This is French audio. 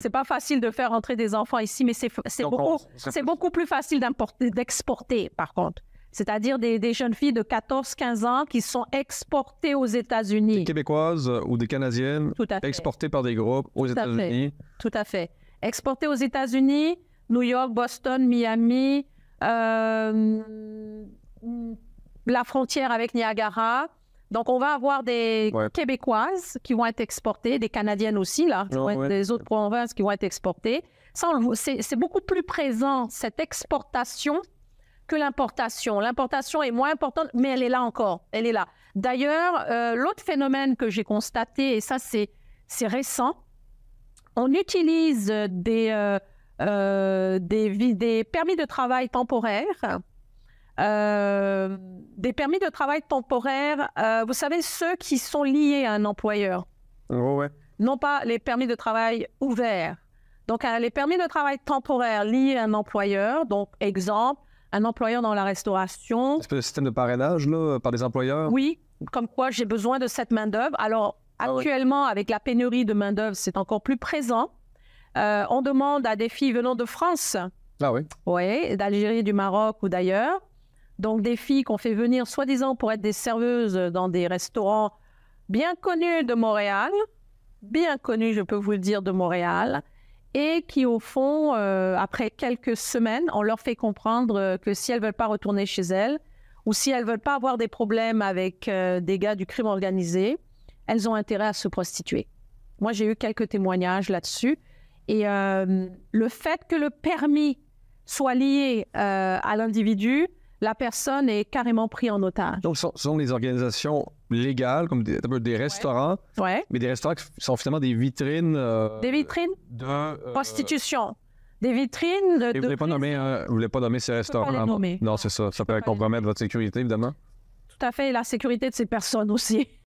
C'est pas facile de faire entrer des enfants ici, mais c'est beaucoup, beaucoup plus facile d'exporter, par contre. C'est-à-dire des, jeunes filles de 14-15 ans qui sont exportées aux États-Unis. Des Québécoises euh, ou des Canadiennes exportées par des groupes aux États-Unis. Tout à fait. Exportées aux États-Unis, New York, Boston, Miami, euh, la frontière avec Niagara. Donc, on va avoir des Québécoises qui vont être exportées, des Canadiennes aussi, là, ah des autres provinces qui vont être exportées. C'est beaucoup plus présent, cette exportation, que l'importation. L'importation est moins importante, mais elle est là encore. Elle est là. D'ailleurs, euh, l'autre phénomène que j'ai constaté, et ça, c'est récent, on utilise des, euh, euh, des permis de travail temporaires euh, des permis de travail temporaires, euh, vous savez, ceux qui sont liés à un employeur. Oh, ouais. Non pas les permis de travail ouverts. Donc, euh, les permis de travail temporaires liés à un employeur, donc exemple, un employeur dans la restauration. Un système de parrainage là, par des employeurs? Oui, comme quoi j'ai besoin de cette main-d'œuvre. Alors, ah actuellement, avec la pénurie de main-d'œuvre, c'est encore plus présent. on demande à des filles venant de France, ah oui. oui d'Algérie, du Maroc ou d'ailleurs, donc des filles qu'on fait venir soi-disant pour être des serveuses dans des restaurants bien connus de Montréal, bien connus, je peux vous le dire, de Montréal, et qui au fond, euh, après quelques semaines, on leur fait comprendre euh, que si elles veulent pas retourner chez elles, ou si elles veulent pas avoir des problèmes avec euh, des gars du crime organisé, elles ont intérêt à se prostituer. Moi, j'ai eu quelques témoignages là-dessus. Et le fait que le permis soit lié à l'individu, la personne est carrément prise en otage. Donc, ce sont, les des organisations légales, comme des, restaurants, mais des restaurants qui sont finalement des vitrines... Euh, des vitrines de... Euh, prostitution. Des vitrines de... Et vous ne euh, voulez, pas nommer ces restaurants. Non, c'est ça. ça peut compromettre votre sécurité, évidemment. Tout à fait, et la sécurité de ces personnes aussi.